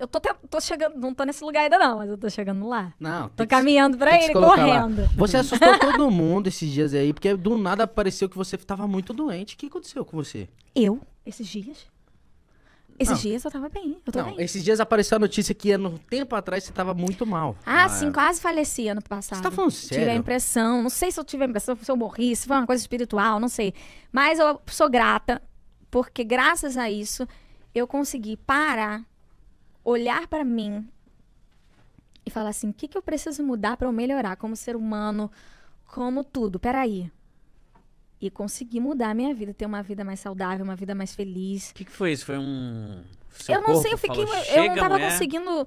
Eu tô, te, tô chegando, não tô nesse lugar ainda não, mas eu tô chegando lá. Não. Tô caminhando pra ele, correndo. Lá. Você assustou todo mundo esses dias aí, porque do nada apareceu que você tava muito doente. O que aconteceu com você? Eu? Esses dias? Esses não. dias eu tava bem. Eu não, bem. esses dias apareceu a notícia que no tempo atrás você tava muito mal. Ah, ah sim, é. quase faleci ano passado. Você tá falando sério? Tive a impressão, não sei se eu tive a impressão, se eu morri, se foi uma coisa espiritual, não sei. Mas eu sou grata, porque graças a isso eu consegui parar olhar para mim e falar assim: o que, que eu preciso mudar para eu melhorar como ser humano, como tudo? Peraí. E conseguir mudar a minha vida, ter uma vida mais saudável, uma vida mais feliz. O que, que foi isso? Foi um. Seu eu não sei, eu fiquei. Falou, eu não tava mulher. conseguindo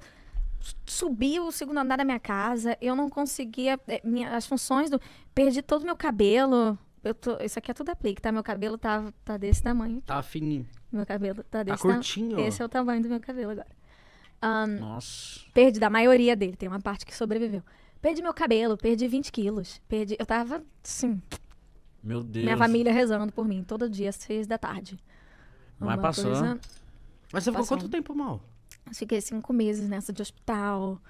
subir o segundo andar da minha casa, eu não conseguia. Eh, minha, as funções do. Perdi todo o meu cabelo. Eu tô, isso aqui é tudo aplique, tá? Meu cabelo tá, tá desse tamanho. Tá fininho. Meu cabelo tá, tá desse tamanho. Tá curtinho. Esse é o tamanho do meu cabelo agora. Um, Nossa. Perdi da maioria dele, tem uma parte que sobreviveu. Perdi meu cabelo, perdi 20 quilos. Perdi. Eu tava, sim. Meu Deus. Minha família rezando por mim, todo dia, às seis da tarde. Mas passou. Coisa... Mas você passou. ficou quanto tempo mal? fiquei cinco meses nessa de hospital.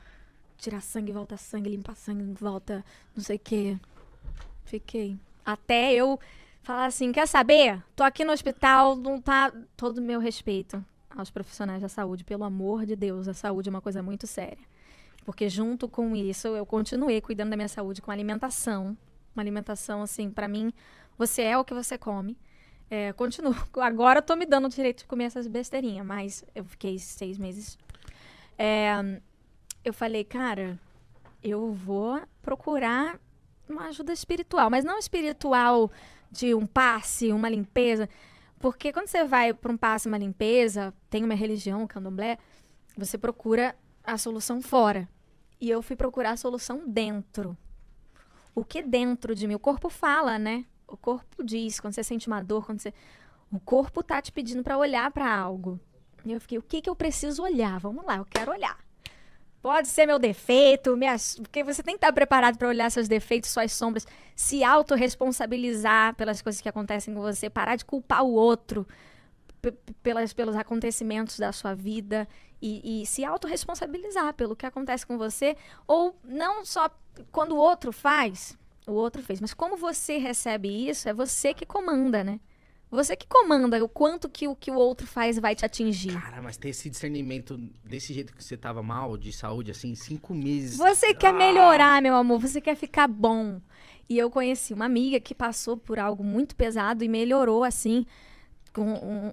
Tirar sangue, volta sangue, limpar sangue, volta não sei o quê. Fiquei. Até eu falar assim, quer saber? Tô aqui no hospital, não tá todo meu respeito aos profissionais da saúde, pelo amor de Deus, a saúde é uma coisa muito séria. Porque junto com isso, eu continuei cuidando da minha saúde com alimentação. Uma alimentação, assim, para mim, você é o que você come. É, continuo. Agora eu tô me dando o direito de comer essas besteirinhas, mas eu fiquei seis meses. É, eu falei, cara, eu vou procurar uma ajuda espiritual, mas não espiritual de um passe, uma limpeza. Porque quando você vai para um passe, uma limpeza, tem uma religião, um candomblé, você procura a solução fora. E eu fui procurar a solução dentro. O que dentro de mim? O corpo fala, né? O corpo diz, quando você sente uma dor, quando você. O corpo tá te pedindo para olhar para algo. E eu fiquei, o que que eu preciso olhar? Vamos lá, eu quero olhar. Pode ser meu defeito, porque você tem que estar preparado para olhar seus defeitos, suas sombras, se autorresponsabilizar pelas coisas que acontecem com você, parar de culpar o outro pelas, pelos acontecimentos da sua vida e, e se autorresponsabilizar pelo que acontece com você, ou não só quando o outro faz, o outro fez, mas como você recebe isso, é você que comanda, né? Você que comanda o quanto que o que o outro faz vai te atingir. Cara, mas ter esse discernimento desse jeito que você tava mal, de saúde, assim, cinco meses. Você ah. quer melhorar, meu amor, você quer ficar bom. E eu conheci uma amiga que passou por algo muito pesado e melhorou, assim, com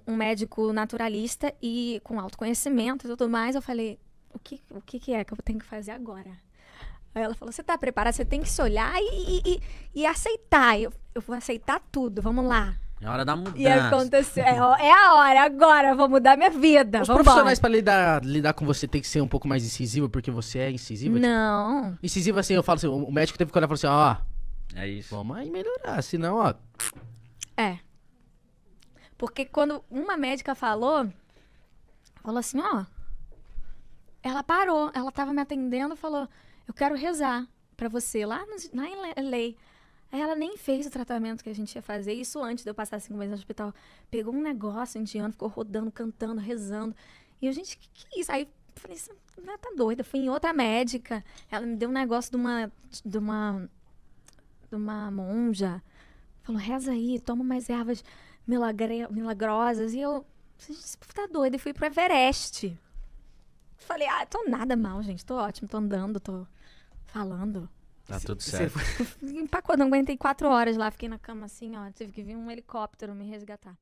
um, um médico naturalista e com autoconhecimento e tudo mais. Eu falei, o que, o que, que é que eu tenho que fazer agora? Aí ela falou: Você tá preparada? Você tem que se olhar e, e, e, e aceitar. Eu, eu vou aceitar tudo, vamos lá. É hora da mudança. E aconteceu. É, é a hora, agora, vou mudar minha vida. Os Vambora. profissionais para lidar, lidar com você tem que ser um pouco mais incisivo, porque você é incisiva? Tipo? Não. Tipo, incisiva assim, eu falo assim, o médico teve que olhar e falar assim, ó. É isso. Vamos aí melhorar, senão, ó. É. Porque quando uma médica falou, falou assim, ó. Ela parou, ela tava me atendendo, falou, eu quero rezar para você lá, no, lá em lei. Aí ela nem fez o tratamento que a gente ia fazer. Isso antes de eu passar cinco meses no hospital. Pegou um negócio indiano, ficou rodando, cantando, rezando. E eu, gente, o que, que é isso? Aí falei, isso não é, tá doida. Fui em outra médica. Ela me deu um negócio de uma. de uma. de uma monja. Falou, reza aí, toma mais ervas milagre, milagrosas. E eu, gente, tá doida. E fui pro Everest. Falei, ah, tô nada mal, gente. Tô ótimo, tô andando, tô falando. Tá se, tudo certo. Se, empacou, não aguentei quatro horas lá, fiquei na cama assim, ó. Tive que vir um helicóptero me resgatar.